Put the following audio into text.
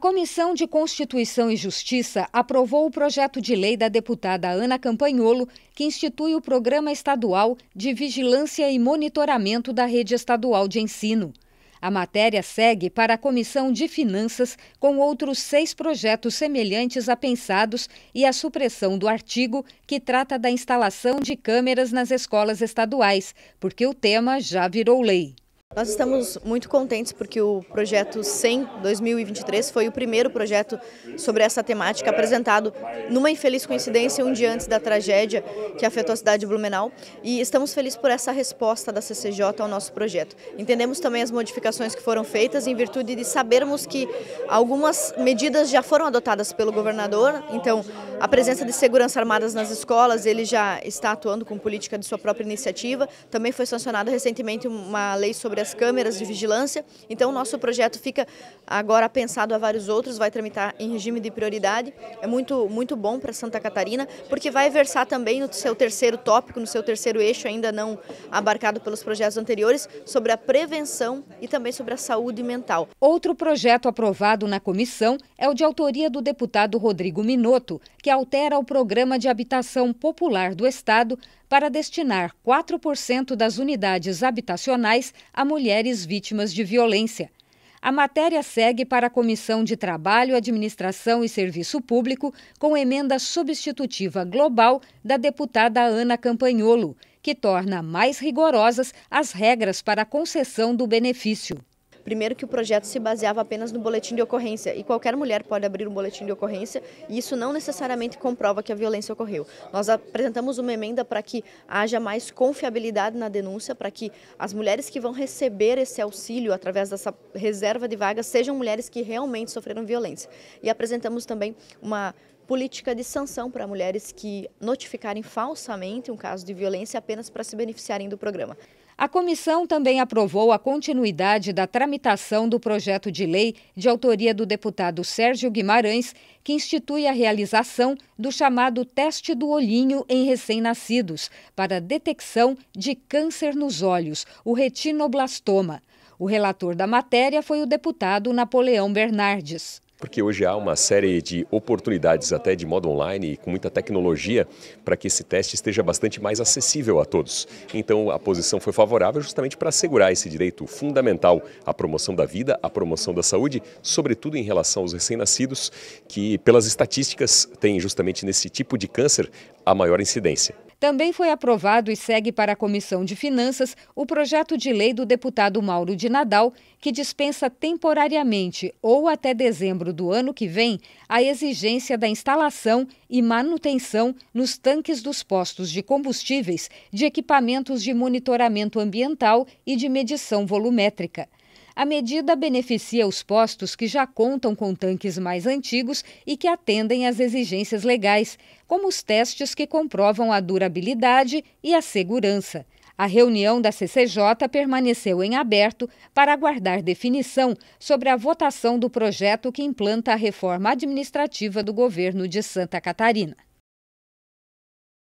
Comissão de Constituição e Justiça aprovou o projeto de lei da deputada Ana Campanholo, que institui o Programa Estadual de Vigilância e Monitoramento da Rede Estadual de Ensino. A matéria segue para a Comissão de Finanças, com outros seis projetos semelhantes a pensados e a supressão do artigo que trata da instalação de câmeras nas escolas estaduais, porque o tema já virou lei. Nós estamos muito contentes porque o projeto 100 2023 foi o primeiro projeto sobre essa temática apresentado numa infeliz coincidência um dia antes da tragédia que afetou a cidade de Blumenau e estamos felizes por essa resposta da CCJ ao nosso projeto. Entendemos também as modificações que foram feitas em virtude de sabermos que algumas medidas já foram adotadas pelo governador, então a presença de segurança armadas nas escolas, ele já está atuando com política de sua própria iniciativa. Também foi sancionada recentemente uma lei sobre as câmeras de vigilância. Então, o nosso projeto fica agora pensado a vários outros, vai tramitar em regime de prioridade. É muito, muito bom para Santa Catarina, porque vai versar também no seu terceiro tópico, no seu terceiro eixo, ainda não abarcado pelos projetos anteriores, sobre a prevenção e também sobre a saúde mental. Outro projeto aprovado na comissão é o de autoria do deputado Rodrigo Minotto, que que altera o Programa de Habitação Popular do Estado para destinar 4% das unidades habitacionais a mulheres vítimas de violência. A matéria segue para a Comissão de Trabalho, Administração e Serviço Público, com emenda substitutiva global da deputada Ana Campanholo, que torna mais rigorosas as regras para a concessão do benefício. Primeiro que o projeto se baseava apenas no boletim de ocorrência e qualquer mulher pode abrir um boletim de ocorrência e isso não necessariamente comprova que a violência ocorreu. Nós apresentamos uma emenda para que haja mais confiabilidade na denúncia, para que as mulheres que vão receber esse auxílio através dessa reserva de vagas sejam mulheres que realmente sofreram violência. E apresentamos também uma política de sanção para mulheres que notificarem falsamente um caso de violência apenas para se beneficiarem do programa. A comissão também aprovou a continuidade da tramitação do projeto de lei de autoria do deputado Sérgio Guimarães, que institui a realização do chamado teste do olhinho em recém-nascidos para detecção de câncer nos olhos, o retinoblastoma. O relator da matéria foi o deputado Napoleão Bernardes porque hoje há uma série de oportunidades, até de modo online e com muita tecnologia, para que esse teste esteja bastante mais acessível a todos. Então, a posição foi favorável justamente para assegurar esse direito fundamental à promoção da vida, à promoção da saúde, sobretudo em relação aos recém-nascidos, que, pelas estatísticas, têm justamente nesse tipo de câncer a maior incidência. Também foi aprovado e segue para a Comissão de Finanças o projeto de lei do deputado Mauro de Nadal, que dispensa temporariamente ou até dezembro do ano que vem a exigência da instalação e manutenção nos tanques dos postos de combustíveis de equipamentos de monitoramento ambiental e de medição volumétrica. A medida beneficia os postos que já contam com tanques mais antigos e que atendem às exigências legais, como os testes que comprovam a durabilidade e a segurança. A reunião da CCJ permaneceu em aberto para aguardar definição sobre a votação do projeto que implanta a reforma administrativa do governo de Santa Catarina.